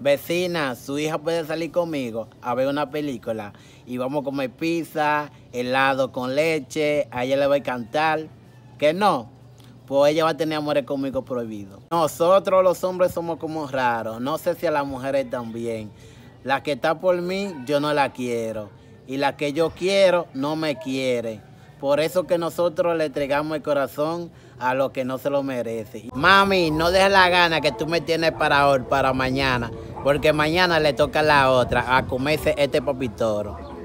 Vecina, su hija puede salir conmigo a ver una película y vamos a comer pizza, helado con leche, a ella le va a cantar, ¿Que no? Pues ella va a tener amores conmigo prohibidos. Nosotros los hombres somos como raros, no sé si a las mujeres también. La que está por mí, yo no la quiero. Y la que yo quiero, no me quiere. Por eso que nosotros le entregamos el corazón a los que no se lo merece. Mami, no dejes la gana que tú me tienes para hoy, para mañana, porque mañana le toca a la otra a comerse este papitoro.